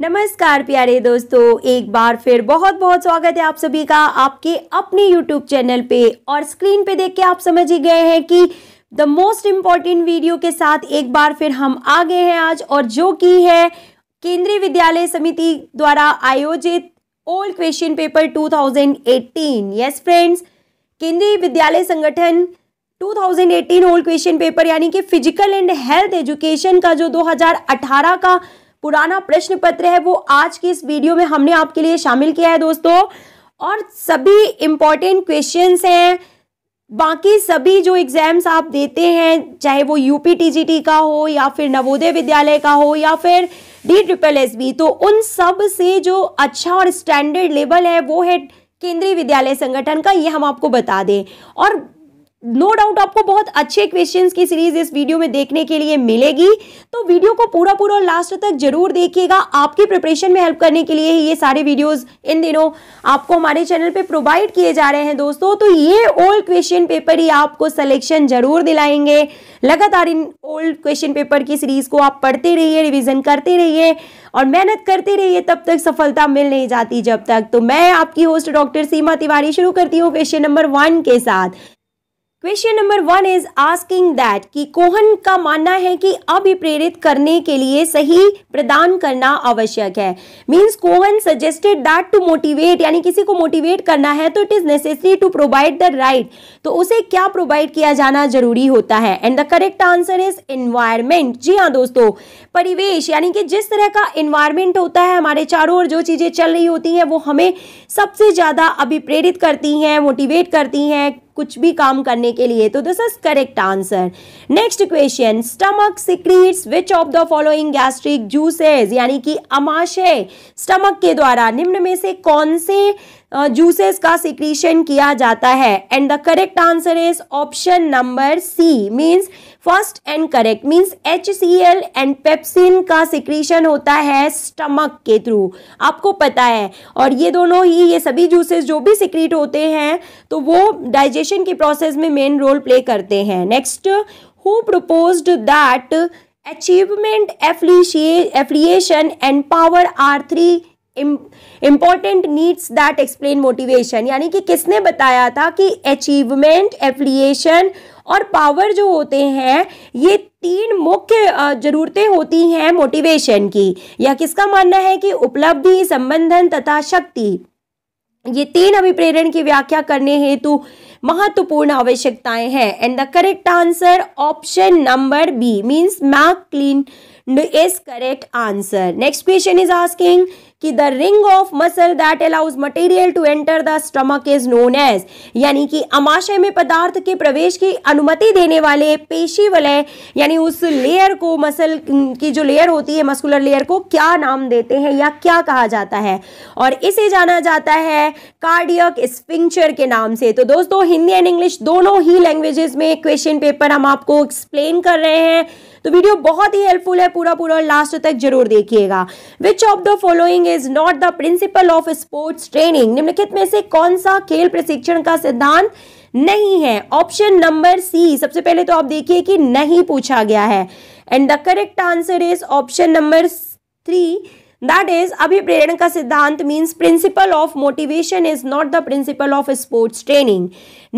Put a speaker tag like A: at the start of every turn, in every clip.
A: नमस्कार प्यारे दोस्तों एक बार फिर बहुत बहुत स्वागत है आप सभी का आपके अपने यूट्यूब चैनल पे और स्क्रीन पे देख के आप समझ ही गए हैं कि द मोस्ट इम्पॉर्टेंट वीडियो के साथ एक बार फिर हम आ गए हैं आज और जो की है केंद्रीय विद्यालय समिति द्वारा आयोजित old question paper 2018 yes friends केंद्रीय विद्यालय संगठन 2018 ओल्ड क्वेश्चन पेपर यानी कि फिजिकल एंड हेल्थ एजुकेशन का जो 2018 का पुराना प्रश्न पत्र है वो आज की इस वीडियो में हमने आपके लिए शामिल किया है दोस्तों और सभी इम्पॉर्टेंट क्वेश्चंस हैं बाकी सभी जो एग्ज़ाम्स आप देते हैं चाहे वो यूपी टीजीटी का हो या फिर नवोदय विद्यालय का हो या फिर डी ट्रिपल एस बी तो उन सब से जो अच्छा और स्टैंडर्ड लेवल है वो है केंद्रीय विद्यालय संगठन का ये हम आपको बता दें और नो no डाउट आपको बहुत अच्छे क्वेश्चंस की सीरीज इस वीडियो में देखने के लिए मिलेगी तो वीडियो को पूरा पूरा लास्ट तक जरूर देखिएगा आपकी प्रिपरेशन में हेल्प करने के लिए ही ये सारे वीडियोस इन दिनों आपको हमारे चैनल पे प्रोवाइड किए जा रहे हैं दोस्तों तो ये ओल्ड क्वेश्चन पेपर ही आपको सलेक्शन जरूर दिलाएंगे लगातार इन ओल्ड क्वेश्चन पेपर की सीरीज को आप पढ़ते रहिए रिविजन करते रहिए और मेहनत करते रहिए तब तक सफलता मिल नहीं जाती जब तक तो मैं आपकी होस्ट डॉक्टर सीमा तिवारी शुरू करती हूँ क्वेश्चन नंबर वन के साथ question number one is asking that कि कोहन का मानना है कि अभिप्रेरित करने के लिए सही प्रदान करना आवश्यक है means Kohn suggested that to motivate यानी किसी को मोटिवेट करना है तो it is necessary to provide the right तो उसे क्या प्रोवाइड किया जाना जरूरी होता है and the correct answer is environment जी हाँ दोस्तों परिवेश यानी कि जिस तरह का एनवायरमेंट होता है हमारे चारों ओर जो चीजें चल रही होती हैं वो हमें सबसे ज्यादा अभिप्रेरित करती हैं मोटिवेट करती हैं कुछ भी काम करने के लिए तो this is correct answer next question stomach secretes which of the following gastric juices यानी कि अमाशय स्टमक के द्वारा निम्न में से कौन से जूसेस का सिक्रीशन किया जाता है and the correct answer is option number C means first and correct means H C L and pepsin का सिक्रीशन होता है स्टमक के थ्रू आपको पता है और ये दोनों ही ये सभी जूसेस जो भी सिक्रीट होते हैं तो वो डाइजेशन के प्रोसेस में मेन रोल प्ले करते हैं next who propose that achievement affiliation and power are three important needs that explain motivation यानी कि किसने बताया था कि अचीवमेंट एफिलिएशन और पावर जो होते हैं ये तीन मुख्य जरूरतें होती हैं मोटिवेशन की या किसका मानना है कि उपलब्धि संबंधन तथा शक्ति ये तीन अभिप्रेरण की व्याख्या करने हेतु महत्वपूर्ण आवश्यकताएं हैं and the correct answer option number B means McClelland is correct answer next question is asking कि the ring of muscle that allows material to enter the stomach is known as यानी कि अमाशय में पदार्थ के प्रवेश की अनुमति देने वाले पेशी वलय यानी उस लेयर को मसल की जो लेयर होती है मस्कुलर लेयर को क्या नाम देते हैं या क्या कहा जाता है और इसे जाना जाता है कार्डियक स्पिंचर के नाम से तो दोस्तों हिंदी एंड इंग्लिश दोनों ही लैंग्वेजेस में क्वेश्चन पेपर हम आपको एक्सप्लेन कर रहे हैं तो वीडियो बहुत ही हेल्पफुल है पूरा पूरा लास्ट तक जरूर देखिएगा which of the following is not the principle of sports training निम्नलिखित में से कौन सा खेल प्रशिक्षण का सिद्धांत नहीं है ऑप्शन नंबर सी सबसे पहले तो आप देखिए कि नहीं पूछा गया है and the correct answer is option number three that is अभिप्रेरण का सिद्धांत means principle of motivation is not the principle of sports training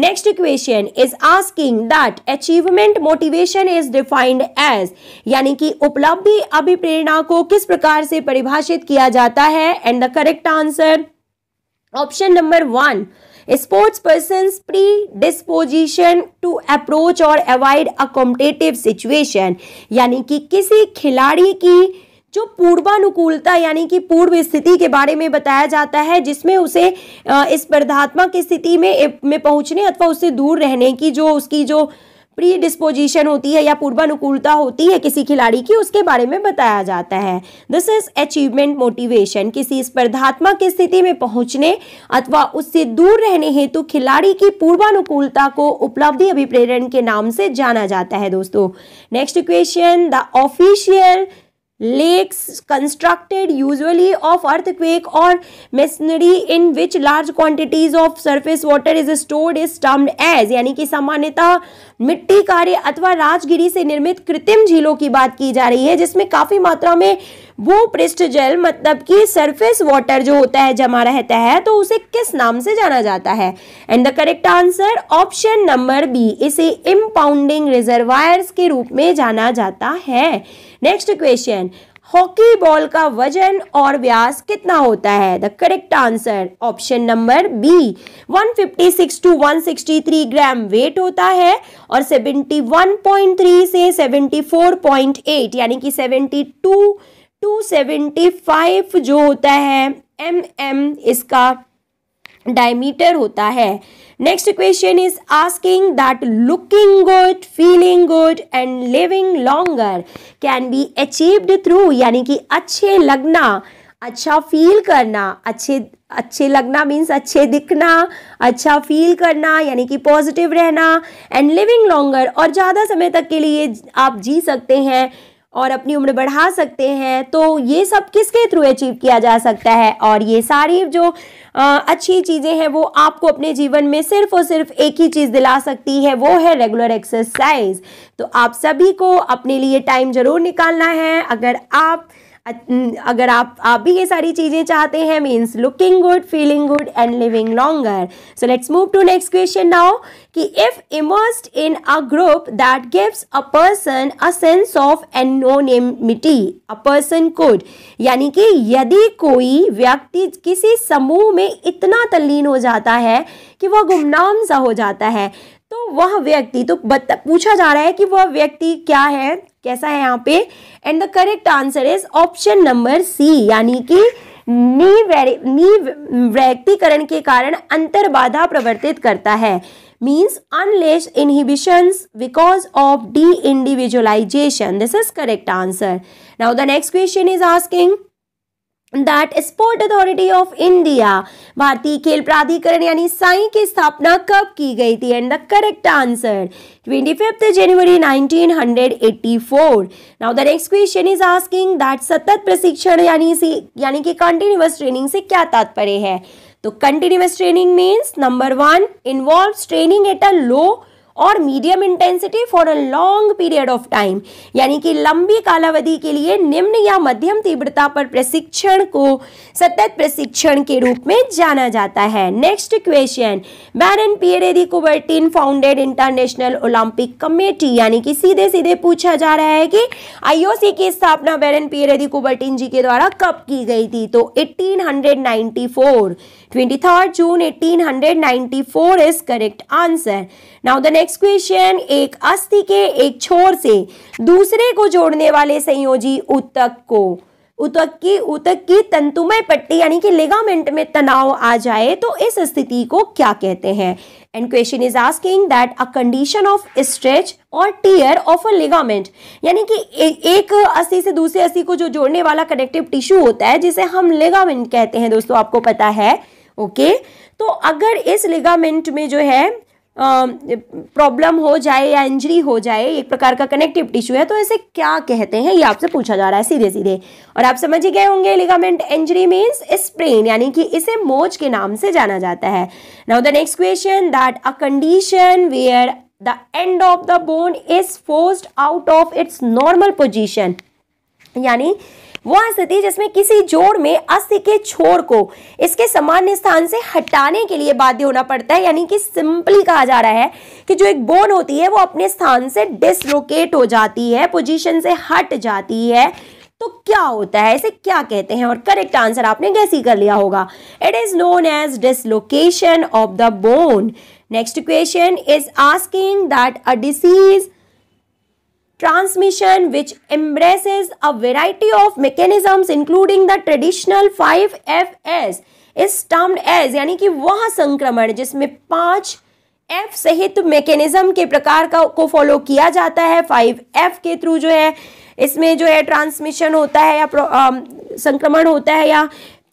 A: next question is asking that achievement motivation is defined as यानी कि उपलब्धि अभिप्रेरणा को किस प्रकार से परिभाषित किया जाता है and the correct answer option number one sports person predisposition to approach और अवॉइड अ सिचुएशन यानी कि किसी खिलाड़ी की जो पूर्वानुकूलता यानी कि पूर्व स्थिति के बारे में बताया जाता है जिसमें उसे स्पर्धात्मक स्थिति में में पहुंचने अथवा उससे दूर रहने की जो उसकी जो प्री डिस्पोजिशन होती है या पूर्वानुकूलता होती है किसी खिलाड़ी की उसके बारे में बताया जाता है दिस इज अचीवमेंट मोटिवेशन किसी स्पर्धात्मक स्थिति में पहुंचने अथवा उससे दूर रहने हेतु खिलाड़ी की पूर्वानुकूलता को उपलब्धि अभिप्रेरण के नाम से जाना जाता है दोस्तों next question the artificial lakes constructed usually of earthquake or masonry in which large quantities of surface water is stored is termed as यानी कि सामान्यतः मिट्टी कार्य अथवा राजगिरी से निर्मित कृत्रिम झीलों की बात की जा रही है जिसमें काफी मात्रा में भूपृष्ठ जल मतलब कि सरफेस वाटर जो होता है जमा रहता है तो उसे किस नाम से जाना जाता है and the correct answer option number B इसे इम्पाउंडिंग रिजर्वायर्स के रूप में जाना जाता है नेक्स्ट क्वेश्चन हॉकी बॉल का वजन और व्यास कितना होता है the correct answer option number B 156 to 163 gram weight होता है और 71.3 से 74.8 यानी कि 72 275 जो होता है एम एम इसका डायमीटर होता है next question is asking that looking good feeling good and living longer can be achieved through यानी कि अच्छे लगना अच्छा फील करना अच्छे अच्छे लगना मीन्स अच्छे दिखना अच्छा फील करना यानी कि पॉजिटिव रहना एंड लिविंग लॉन्गर और ज़्यादा समय तक के लिए आप जी सकते हैं और अपनी उम्र बढ़ा सकते हैं तो ये सब किसके थ्रू अचीव किया जा सकता है और ये सारी जो आ, अच्छी चीज़ें हैं वो आपको अपने जीवन में सिर्फ और सिर्फ एक ही चीज़ दिला सकती है वो है रेगुलर एक्सरसाइज तो आप सभी को अपने लिए टाइम ज़रूर निकालना है अगर आप अगर आप आप भी ये सारी चीज़ें चाहते हैं means looking good feeling good and living longer so let's move to next question now कि if immersed in a group that gives a person a sense of anonymity a person could यानी कि यदि कोई व्यक्ति किसी समूह में इतना तल्लीन हो जाता है कि वह गुमनाम सा हो जाता है तो वह व्यक्ति तो बत, पूछा जा रहा है कि वह व्यक्ति क्या है कैसा है यहाँ पे and the correct answer is option number C यानी कि नी व्यक्तिकरण के कारण अंतर बाधा प्रवर्तित करता है means unless inhibition because of deindividualization this is correct answer now the next question is asking that sport authority of India भारतीय खेल प्राधिकरण यानी साई की स्थापना कब की गई थी and the correct answer twenty fifth January nineteen hundred eighty four now the next question is asking that सतत प्रशिक्षण यानी सी यानी कि कंटिन्यूअस ट्रेनिंग से क्या तात्पर्य है तो continuous training means number one involve training at a low और medium intensity for a long period of time यानी कि लंबी कालावधि के लिए निम्न या मध्यम तीव्रता पर प्रशिक्षण को सतत प्रशिक्षण के रूप में जाना जाता है next question Baron Pierre de Coubertin founded International Olympic Committee यानी कि सीधे सीधे पूछा जा रहा है कि आईओसी की स्थापना बैरन पियरे दी कुबर्टिन जी के द्वारा कब की गई थी तो eighteen twenty third June eighteen hundred June four is correct answer now the next question एक अस्थि के एक छोर से दूसरे को जोड़ने वाले संयोजी उत्तक को उतक की उतक की तंतुमय पट्टी यानी कि लेगामेंट में तनाव आ जाए तो इस स्थिति को क्या कहते हैं and question is asking that a condition of stretch और टीयर ऑफ अ लेगामेंट यानी कि ए, एक अस्थि से दूसरे अस्थि को जो जोड़ने वाला कनेक्टिव टिश्यू होता है जिसे हम लेगामेंट कहते हैं दोस्तों आपको पता है ओके तो अगर इस लिगामेंट में जो है प्रॉब्लम हो जाए या इंजरी हो जाए एक प्रकार का कनेक्टिव टिश्यू है तो इसे क्या कहते हैं ये आपसे पूछा जा रहा है सीधे सीधे और आप समझ ही गए होंगे लिगामेंट इंजरी मीन्स स्प्रेन यानी कि इसे मोज के नाम से जाना जाता है now the next question that a condition where the end of the bone is forced out of its normal position यानी वह स्थिति जिसमें किसी जोड़ में अस्थि के छोर को इसके सामान्य स्थान से हटाने के लिए बाध्य होना पड़ता है यानी कि सिंपली कहा जा रहा है कि जो एक बोन होती है वो अपने स्थान से डिसलोकेट हो जाती है पोजीशन से हट जाती है तो क्या होता है इसे क्या कहते हैं और करेक्ट आंसर आपने गैस ही कर लिया होगा it is known as dislocation of the bone next question is asking that a disease transmission which embraces a variety of mechanisms including the traditional 5fs is termed as यानी कि वह संक्रमण जिसमें पांच एफ सहित मैकेनिज्म के प्रकार का को फॉलो किया जाता है फाइव एफ के थ्रू जो है इसमें जो है ट्रांसमिशन होता है या आ, संक्रमण होता है या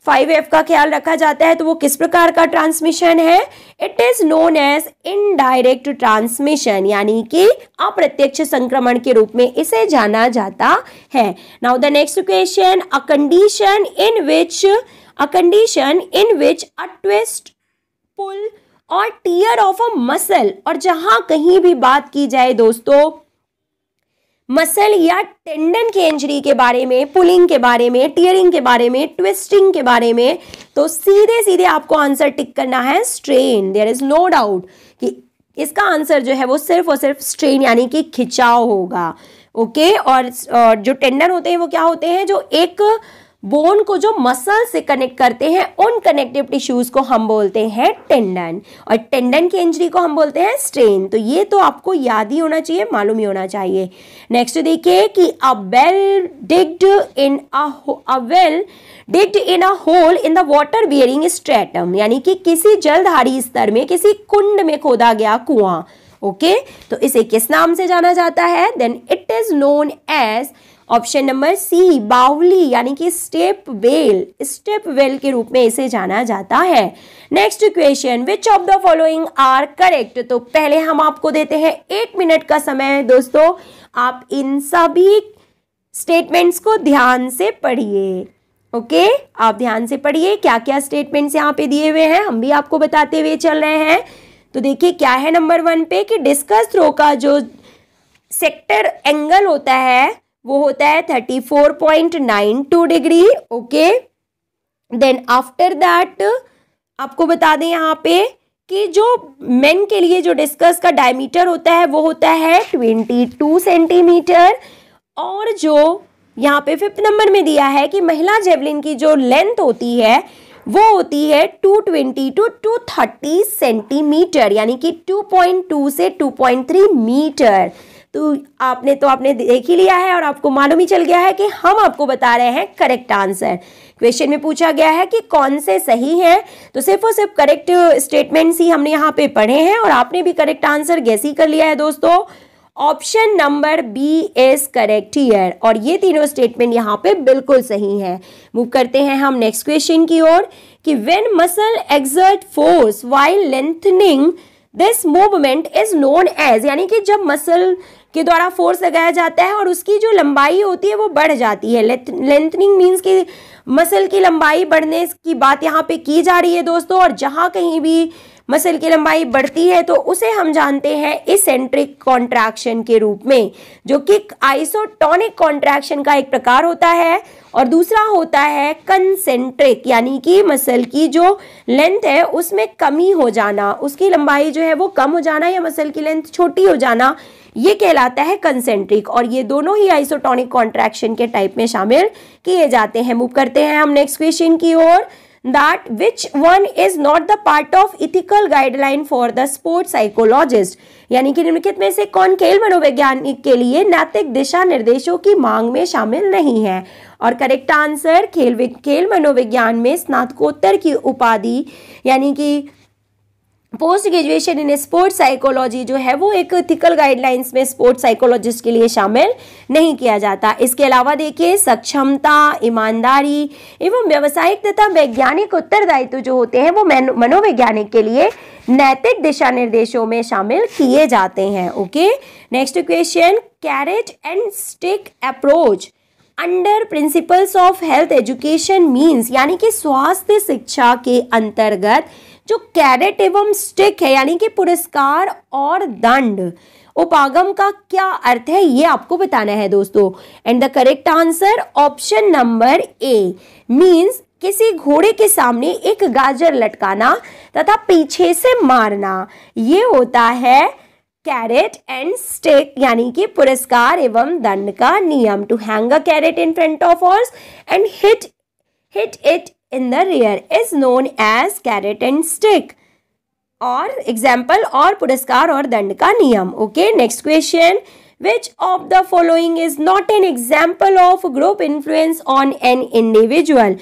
A: फाइव एफ का ख्याल रखा जाता है तो वो किस प्रकार का ट्रांसमिशन है it is known as indirect transmission यानी कि अप्रत्यक्ष संक्रमण के रूप में इसे जाना जाता है now the next question a condition in which a condition in which a twist pull और टीयर ऑफ अ मसल और जहां कहीं भी बात की जाए दोस्तों मसल या टेंडन की इंजरी के बारे में पुलिंग के बारे में टीयरिंग के बारे में ट्विस्टिंग के बारे में तो सीधे सीधे आपको आंसर टिक करना है strain there is no doubt कि इसका आंसर जो है वो सिर्फ और सिर्फ स्ट्रेन यानी कि खिंचाव होगा ओके और, और जो टेंडन होते हैं वो क्या होते हैं जो एक बोन को जो मसल से कनेक्ट करते हैं उन कनेक्टिव टिश्यूज को हम बोलते हैं टेंडन और टेंडन की इंजरी को हम बोलते हैं स्ट्रेन तो ये तो आपको याद ही होना चाहिए मालूम ही होना चाहिए नेक्स्ट देखिए कि a well digged in a well digged in a hole in the water bearing stratum यानी कि किसी जलधारी स्तर में किसी कुंड में खोदा गया कुआं ओके okay? तो इसे किस नाम से जाना जाता है then it is known as option number C baoli यानी कि स्टेप वेल स्टेप वेल के रूप में इसे जाना जाता है next question which of the following are correct तो पहले हम आपको देते हैं एक मिनट का समय दोस्तों आप इन सभी स्टेटमेंट्स को ध्यान से पढ़िए ओके okay? आप ध्यान से पढ़िए क्या क्या स्टेटमेंट्स यहाँ पे दिए हुए हैं हम भी आपको बताते हुए चल रहे हैं तो देखिए क्या है नंबर वन पे कि डिस्कस थ्रो का जो सेक्टर एंगल होता है वो होता है thirty four point nine two degree okay then after that आपको बता दें यहाँ पे कि जो मेन के लिए जो डिस्कस का डायमीटर होता है वो होता है ट्वेंटी टू सेंटीमीटर और जो यहाँ पे फिफ्थ नंबर में दिया है कि महिला जेवलिन की जो लेंथ होती है वो होती है 220 टू थर्टी सेंटीमीटर यानी कि 2.2 से 2.3 मीटर तो आपने तो आपने देख ही लिया है और आपको मालूम ही चल गया है कि हम आपको बता रहे हैं करेक्ट आंसर क्वेश्चन में पूछा गया है कि कौन से सही हैं तो सिर्फ और सिर्फ करेक्ट स्टेटमेंट्स ही हमने यहाँ पे पढ़े हैं और आपने भी करेक्ट आंसर गैस ही कर लिया है दोस्तों option number B is correct ही और ये तीनों स्टेटमेंट यहाँ पे बिल्कुल सही है मूव करते हैं हम नेक्स्ट क्वेश्चन की ओर कि when muscle exert force while lengthening this movement is known as यानी कि जब मसल के द्वारा फोर्स लगाया जाता है और उसकी जो लंबाई होती है वो बढ़ जाती है लेंथनिंग मीन्स कि मसल की लंबाई बढ़ने की बात यहाँ पे की जा रही है दोस्तों और जहाँ कहीं भी मसल की लंबाई बढ़ती है तो उसे हम जानते हैं इसेंट्रिक कॉन्ट्रैक्शन के रूप में जो कि आइसोटोनिक कॉन्ट्रैक्शन का एक प्रकार होता है और दूसरा होता है कंसेंट्रिक यानी कि मसल की जो लेंथ है उसमें कमी हो जाना उसकी लंबाई जो है वो कम हो जाना या मसल की लेंथ छोटी हो जाना ये कहलाता है कंसेंट्रिक और ये दोनों ही आइसोटोनिक कॉन्ट्रैक्शन के टाइप में शामिल किए जाते हैं मूव करते हैं हम नेक्स्ट क्वेश्चन की ओर that which one is not the part of ethical guideline for the sports psychologist यानी कि निम्नलिखित में से कौन खेल मनोवैज्ञानिक के लिए नैतिक दिशा निर्देशों की मांग में शामिल नहीं है और करेक्ट आंसर खेल खेल मनोविज्ञान में स्नातकोत्तर की उपाधि यानी कि post graduation in sports psychology जो है वो एक थिकल गाइडलाइंस में स्पोर्ट्स साइकोलॉजिस्ट के लिए शामिल नहीं किया जाता इसके अलावा देखिए सक्षमता ईमानदारी एवं व्यवसायिक तथा वैज्ञानिक उत्तरदायित्व जो होते हैं वो मनोवैज्ञानिक के लिए नैतिक दिशा निर्देशों में शामिल किए जाते हैं okay next question carrot and stick approach under principles of health education means यानी कि स्वास्थ्य शिक्षा के अंतर्गत जो कैरेट एवं स्टिक है यानी कि पुरस्कार और दंड उपागम का क्या अर्थ है ये आपको बताना है दोस्तों and the correct answer option number A means किसी घोड़े के सामने एक गाजर लटकाना तथा पीछे से मारना ये होता है कैरेट एंड स्टिक यानी कि पुरस्कार एवं दंड का नियम to hang a carrot in front of horse and hit hit it in the rear is known as carrot and stick और एग्जाम्पल और पुरस्कार और दंड का नियम okay next question which of the following is not an example of group influence on an individual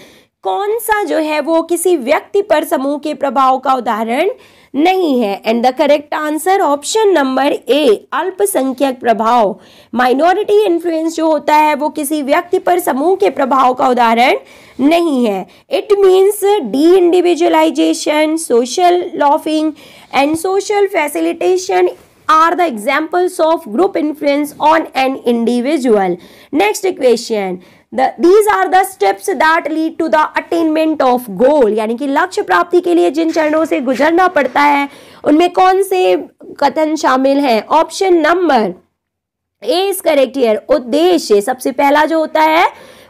A: कौन सा जो है वो किसी व्यक्ति पर समूह के प्रभाव का उदाहरण नहीं है and the correct answer option number A अल्पसंख्यक प्रभाव माइनॉरिटी इन्फ्लुएंस जो होता है वो किसी व्यक्ति पर समूह के प्रभाव का उदाहरण नहीं है it means deindividualization social loafing and social facilitation are the examples of group influence on an individual next equation these are the steps that lead to the attainment of goal यानी कि लक्ष्य प्राप्ति के लिए जिन चरणों से गुजरना पड़ता है उनमें कौन से कथन शामिल हैं option number A is correct here उद्देश्य सबसे पहला जो होता है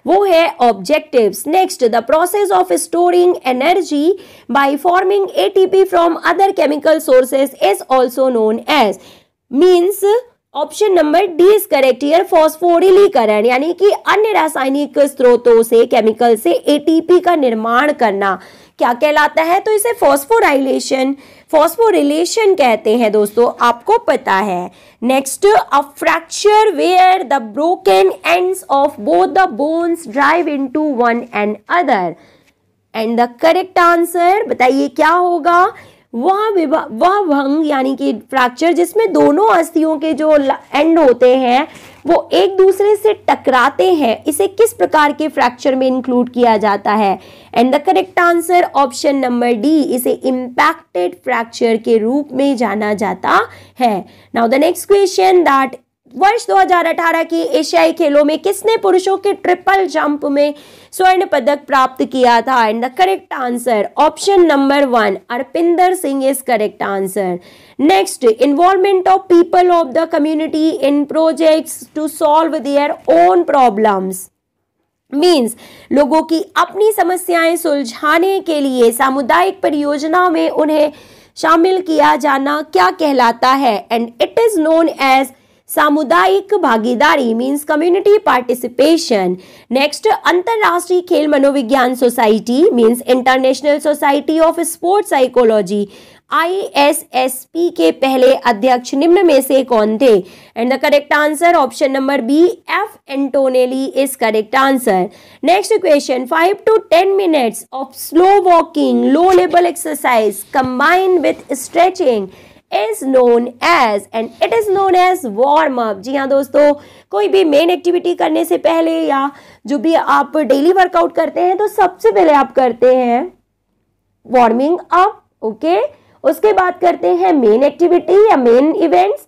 A: वो है objectives next the process of storing energy by forming ATP from other chemical sources is also known as means option number D is correct here फॉस्फोरिलीकरण यानी कि अन्य रासायनिक स्रोतों से केमिकल से एटीपी का निर्माण करना क्या कहलाता है तो इसे फॉस्फोराइलेशन फॉस्फोरिलेशन कहते हैं दोस्तों आपको पता है next a fracture where the broken ends of both the bones drive into one and other and the correct answer बताइए क्या होगा वह वह भंग यानी कि फ्रैक्चर जिसमें दोनों अस्थियों के जो एंड होते हैं वो एक दूसरे से टकराते हैं इसे किस प्रकार के फ्रैक्चर में इंक्लूड किया जाता है and the correct answer option number D इसे इम्पैक्टेड फ्रैक्चर के रूप में जाना जाता है now the next question that वर्ष 2018 के एशियाई खेलों में किसने पुरुषों के ट्रिपल जंप में स्वर्ण पदक प्राप्त किया था and the correct answer option number one Arpinder Singh is correct answer next involvement of people of the community in projects to solve their own problems means लोगों की अपनी समस्याएं सुलझाने के लिए सामुदायिक परियोजना में उन्हें शामिल किया जाना क्या कहलाता है and it is known as सामुदायिक भागीदारी मीन्स कम्युनिटी पार्टिसिपेशन नेक्स्ट अंतरराष्ट्रीय खेल मनोविज्ञान society means international society of sports psychology ISSP के पहले अध्यक्ष निम्न में से कौन थे and the correct answer option number B F Antonelli is correct answer next question five to ten minutes of slow walking low level exercise combined with stretching is known as and it is known as warm up जी हाँ दोस्तों कोई भी main activity करने से पहले या जो भी आप डेली वर्कआउट करते हैं तो सबसे पहले आप करते हैं वार्मिंग अप ओके उसके बाद करते हैं मेन एक्टिविटी या मेन इवेंट्स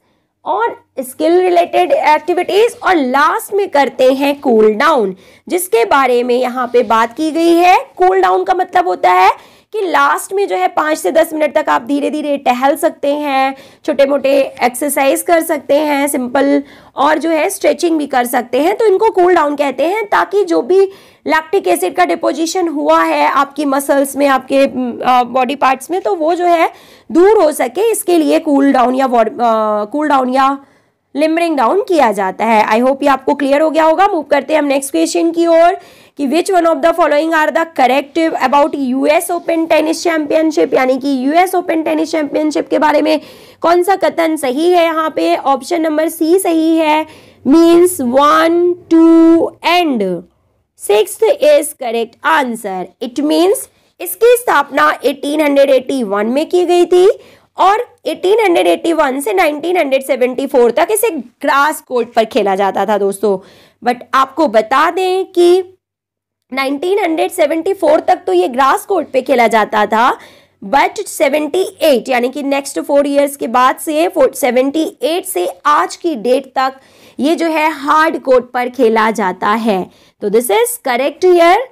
A: और स्किल रिलेटेड एक्टिविटीज़ और लास्ट में करते हैं कूल डाउन जिसके बारे में यहाँ पे बात की गई है कूल डाउन का मतलब होता है कि लास्ट में जो है पाँच से दस मिनट तक आप धीरे धीरे टहल सकते हैं छोटे मोटे एक्सरसाइज कर सकते हैं सिंपल और जो है स्ट्रेचिंग भी कर सकते हैं तो इनको कूल डाउन कहते हैं ताकि जो भी लैक्टिक एसिड का डिपोजिशन हुआ है आपकी मसल्स में आपके बॉडी पार्ट्स में तो वो जो है दूर हो सके इसके लिए कूल डाउन या कूल डाउन या लिमरिंग डाउन किया जाता है आई होप ये आपको क्लियर हो गया होगा मूव करते हैं हम नेक्स्ट क्वेश्चन की ओर कि which one of the following are the correct about US open tennis championship यानी कि यूएस ओपन टेनिस चैंपियनशिप के बारे में कौन सा कथन सही है यहाँ पे ऑप्शन नंबर सी सही है means one two and six is correct answer it means इसकी स्थापना 1881 में की गई थी और 1881 से 1974 तक इसे ग्रास कोर्ट पर खेला जाता था दोस्तों बट आपको बता दें कि 1974 तक तो ये ग्रास कोर्ट पे खेला जाता था बट 78 यानी कि नेक्स्ट फोर इयर्स के बाद से 78 से आज की डेट तक ये जो है हार्ड कोर्ट पर खेला जाता है तो this is correct year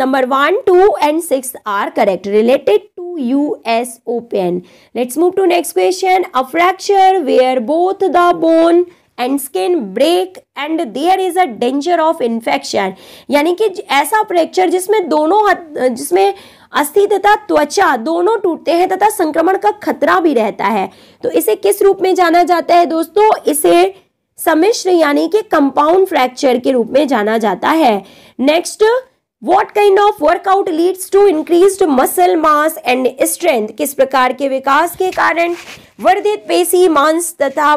A: number one two and six are correct related to U S open let's move to next question a fracture where both the bone and skin break and there is a danger of infection यानी कि ऐसा fracture जिसमें दोनों जिसमें अस्थि तथा त्वचा दोनों टूटते हैं तथा संक्रमण का खतरा भी रहता है तो इसे किस रूप में जाना जाता है दोस्तों इसे सम्मिश्र यानी कि कंपाउंड फ्रैक्चर के रूप में जाना जाता है next what kind of workout leads to increase muscle mass and strength किस प्रकार के विकास के कारण वर्धित पेशी मांस तथा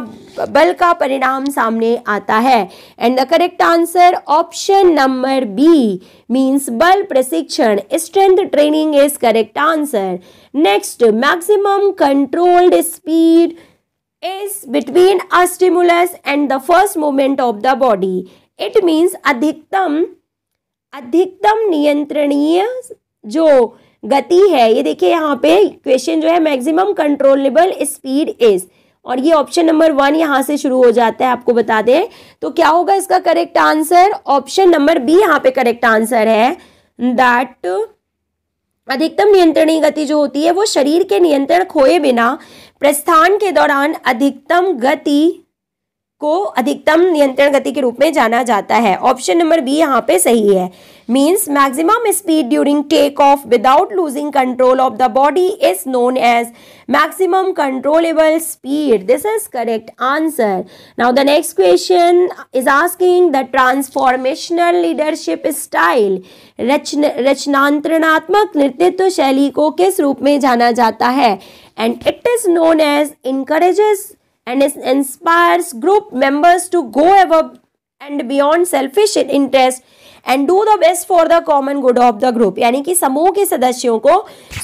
A: बल का परिणाम सामने आता है and the correct answer option number B means बल प्रशिक्षण strength training is correct answer next maximum controlled speed is between a stimulus and the first movement of the body it means adhiktam अधिकतम नियंत्रणीय जो गति है ये देखिए यहाँ पे क्वेश्चन जो है मैक्सिमम कंट्रोलेबल स्पीड इज और ये ऑप्शन नंबर वन यहाँ से शुरू हो जाता है आपको बता दें तो क्या होगा इसका correct answer option number B यहाँ पे करेक्ट आंसर है दैट अधिकतम नियंत्रणीय गति जो होती है वो शरीर के नियंत्रण खोए बिना प्रस्थान के दौरान अधिकतम गति को अधिकतम नियंत्रण गति के रूप में जाना जाता है ऑप्शन नंबर बी यहाँ पे सही है means maximum speed during take off without losing control of the body is known as maximum controllable speed this is correct answer now the next question is asking the transformational leadership style रचनात्मक नेतृत्व शैली को किस रूप में जाना जाता है and it is known as encourages and inspires group members to go above and beyond selfish interest and do the best for the common good of the group यानी कि समूह के सदस्यों को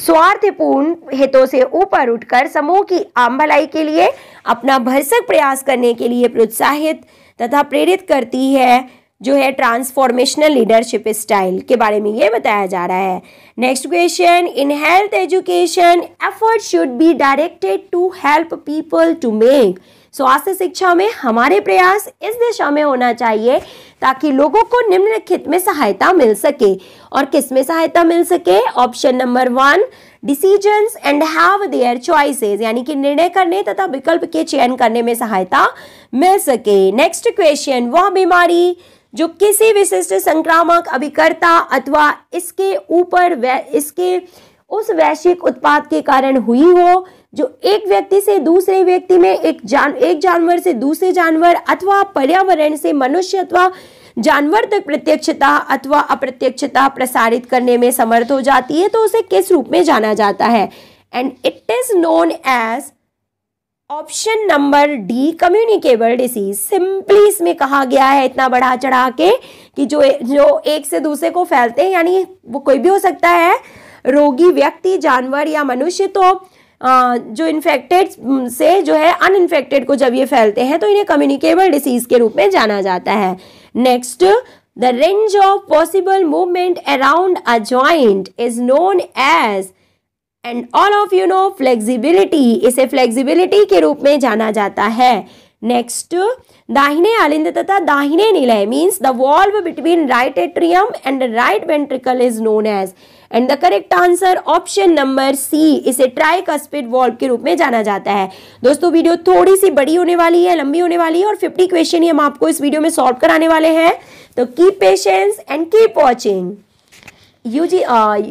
A: स्वार्थपूर्ण हितों से ऊपर उठकर समूह की आम भलाई के लिए अपना भरसक प्रयास करने के लिए प्रोत्साहित तथा प्रेरित करती है जो है ट्रांसफॉर्मेशनल लीडरशिप स्टाइल के बारे में ये बताया जा रहा है next question in health education effort should be directed to help people to make स्वास्थ्य शिक्षा में हमारे प्रयास इस दिशा में होना चाहिए ताकि लोगों को निम्नलिखित में सहायता मिल सके और किस में सहायता मिल सके option number one decision and have their choices यानी कि निर्णय करने तथा विकल्प के चयन करने में सहायता मिल सके नेक्स्ट क्वेश्चन वह बीमारी जो किसी विशिष्ट संक्रामक अभिकर्ता अथवा इसके ऊपर इसके उस वैश्विक उत्पाद के कारण हुई हो जो एक व्यक्ति से दूसरे व्यक्ति में एक जान एक जानवर से दूसरे जानवर अथवा पर्यावरण से मनुष्य अथवा जानवर तक प्रत्यक्षता अथवा अप्रत्यक्षता प्रसारित करने में समर्थ हो जाती है तो उसे किस रूप में जाना जाता है and it is known as option number D communicable disease simply इसमें कहा गया है इतना बढ़ा चढ़ा के कि जो जो एक से दूसरे को फैलते हैं यानी वो कोई भी हो सकता है रोगी व्यक्ति जानवर या मनुष्य तो आ, जो इन्फेक्टेड से जो है अनइन्फेक्टेड को जब ये फैलते हैं तो इन्हें कम्युनिकेबल डिसीज के रूप में जाना जाता है next the range of possible movement around a joint is known as and all of you know flexibility इसे फ्लेक्सिबिलिटी के रूप में जाना जाता है नेक्स्ट दाहिने आलिंद तथा दाहिने निलय means the valve between right atrium and right ventricle is known as and the correct answer option number C इसे ट्राई कस्पिड वॉल्व के रूप में जाना जाता है दोस्तों वीडियो थोड़ी सी बड़ी होने वाली है लंबी होने वाली है और 50 क्वेश्चन ही हम आपको इस वीडियो में सॉल्व कराने वाले हैं तो keep patience and keep watching you G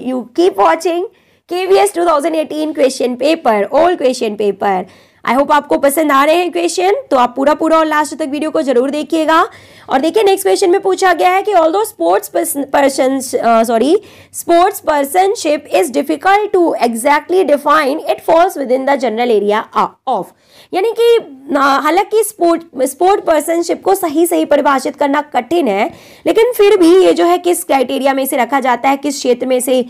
A: you keep watching KVS 2018 question paper old question paper I hope आपको पसंद आ रहे हैं क्वेश्चन तो आप पूरा पूरा और लास्ट तक वीडियो को जरूर देखिएगा और देखिए नेक्स्ट क्वेश्चन में पूछा गया है कि although sports person sorry sports personship is difficult to exactly define it falls within the general area of यानी कि हालांकि स्पोर्ट स्पोर्ट पर्सनशिप को सही सही परिभाषित करना कठिन है लेकिन फिर भी ये जो है किस क्राइटेरिया में इसे रखा जाता है किस क्षेत्र में इसे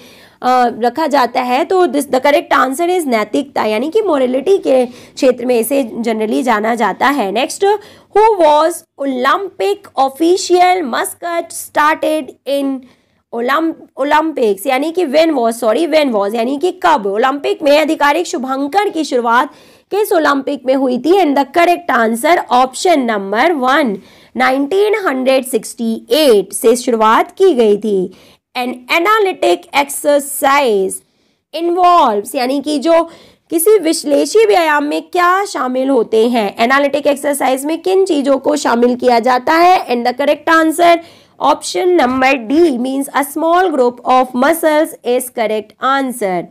A: रखा जाता है तो this the correct answer is नैतिकता यानी कि मोरलिटी के क्षेत्र में इसे जनरली जाना जाता है next who was Olympic official mascot started in Olympics यानी कि when was sorry when was यानी कि कब ओलंपिक में आधिकारिक शुभंकर की शुरुआत किस ओलंपिक में हुई थी and the correct answer option number one 1968 से शुरुआत की गई थी एन एनालिटिक एक्सरसाइज इन्वॉल्व यानी कि जो किसी विश्लेषी व्यायाम में क्या शामिल होते हैं एनालिटिक एक्सरसाइज में किन चीज़ों को शामिल किया जाता है and the correct answer option number D means a small group of muscles is correct answer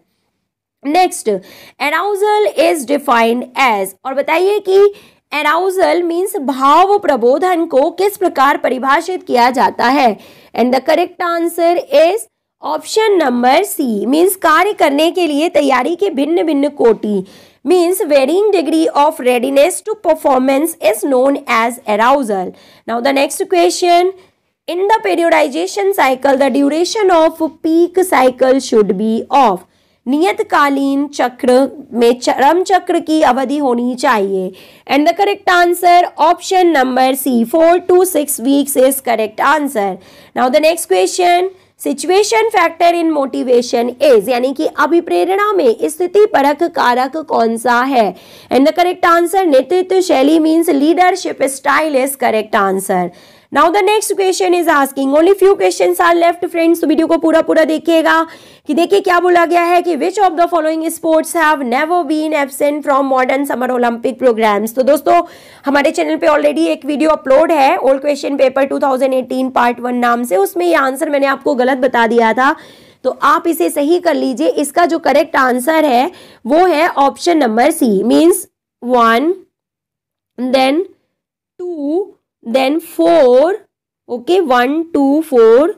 A: next arousal is defined as और बताइए कि एराउजल मीन्स भाव प्रबोधन को किस प्रकार परिभाषित किया जाता है and the correct answer is option number C means कार्य करने के लिए तैयारी के भिन्न भिन्न कोटि means varying degree of readiness to performance is known as arousal now the next question in the periodization cycle the duration of peak cycle should be of नियतकालीन चक्र में चरम चक्र की अवधि होनी चाहिए and the correct answer option number C four to six weeks is correct answer now the next question situation factor in motivation is यानी कि अभिप्रेरणा में स्थिति परख कारक कौन सा है एंड द करेक्ट आंसर नेतृत्व शैली means leadership style is correct answer now the next question is asking only few question are left friends तो वीडियो को पूरा पूरा देखिएगा कि देखिए क्या बोला गया है कि which of the following sports have never been absent from modern summer Olympic programs तो दोस्तों हमारे चैनल पे ऑलरेडी एक वीडियो अपलोड है old question paper 2018 part one नाम से उसमें ये आंसर मैंने आपको गलत बता दिया था तो आप इसे सही कर लीजिए इसका जो करेक्ट आंसर है वो है option number C means one then two then four okay one two four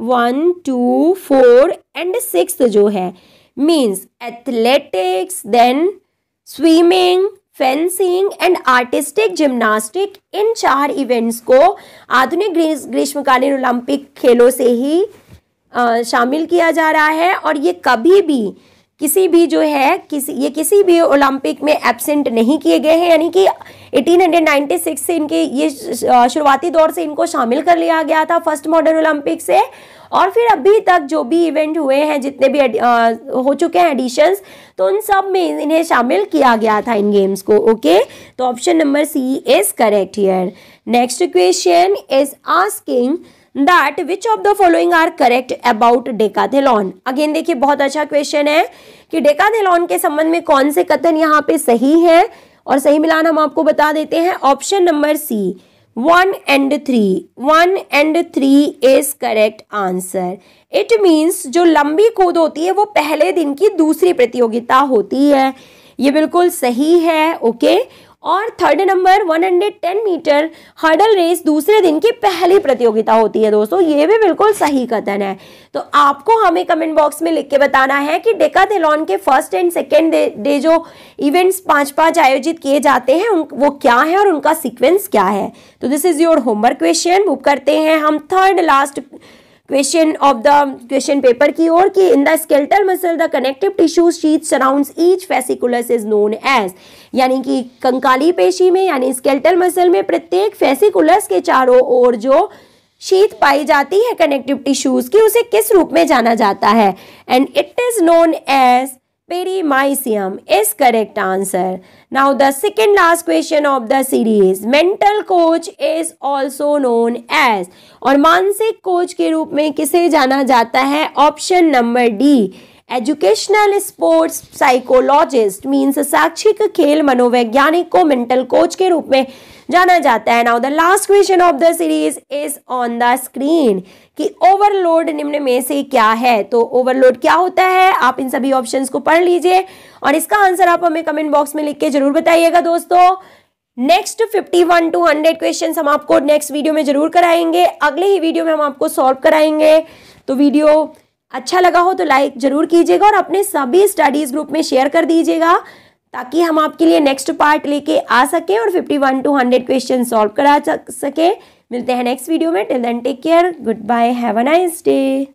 A: one two four and six जो है means athletics then swimming fencing and artistic gymnastics in चार इवेंट्स को आधुनिक ग्रीष्मकालीन ओलंपिक खेलों से ही आ, शामिल किया जा रहा है और ये कभी भी किसी भी जो है किसी ये किसी भी ओलंपिक में एबसेंट नहीं किए गए हैं यानी कि 1896 से इनके ये शुरुआती दौर से इनको शामिल कर लिया गया था फर्स्ट मॉडर्न ओलंपिक से और फिर अभी तक जो भी इवेंट हुए हैं जितने भी आ, हो चुके हैं एडिशंस तो उन सब में इन्हें शामिल किया गया था इन गेम्स को ओके तो option number C is correct here next question is asking that which of the following are correct about decathlon again देखिए बहुत अच्छा क्वेश्चन है कि डेकाथेलॉन के संबंध में कौन से कथन यहाँ पे सही है और सही मिलान हम आपको बता देते हैं option number C one and three one and three is correct answer it means जो लंबी कूद होती है वो पहले दिन की दूसरी प्रतियोगिता होती है ये बिल्कुल सही है ओके okay? और third number 110 meter hurdle race दूसरे दिन की पहली प्रतियोगिता होती है दोस्तों ये भी बिल्कुल सही कथन है तो आपको हमें कमेंट बॉक्स में लिख के बताना है कि डेका डेकाथेलॉन के फर्स्ट एंड सेकेंड डे जो इवेंट्स पांच पांच आयोजित किए जाते हैं उन वो क्या है और उनका सिक्वेंस क्या है तो this is your homework question book करते हैं हम third last question of the question paper की ओर की in the skeletal muscle the connective tissue sheath surround each fasciculus is known as यानी कि कंकाली पेशी में यानी स्केल्टल मसल में प्रत्येक फेसिकुलस के चारों ओर जो शीत पाई जाती है कनेक्टिव टिश्यूज की उसे किस रूप में जाना जाता है and it is known as perimysium is correct answer now the second last question of the series mental coach is also known as और मानसिक कोच के रूप में किसे जाना जाता है option number D educational sports psychologist means साक्षिक खेल मनोवैज्ञानिक को मेंटल कोच के रूप में जाना जाता है now the last question of the series is on the screen कि ओवरलोड निम्न में से क्या है तो ओवरलोड क्या होता है आप इन सभी ऑप्शंस को पढ़ लीजिए और इसका आंसर आप हमें कमेंट बॉक्स में लिख के जरूर बताइएगा दोस्तों नेक्स्ट 51 टू 100 क्वेश्चन हम आपको नेक्स्ट वीडियो में जरूर कराएंगे अगले ही वीडियो में हम आपको सॉल्व कराएंगे तो वीडियो अच्छा लगा हो तो लाइक जरूर कीजिएगा और अपने सभी स्टडीज ग्रुप में शेयर कर दीजिएगा ताकि हम आपके लिए नेक्स्ट पार्ट लेके आ सकें और 51 टू 100 क्वेश्चन सॉल्व करा सकें मिलते हैं नेक्स्ट वीडियो में till then take care good bye have a nice day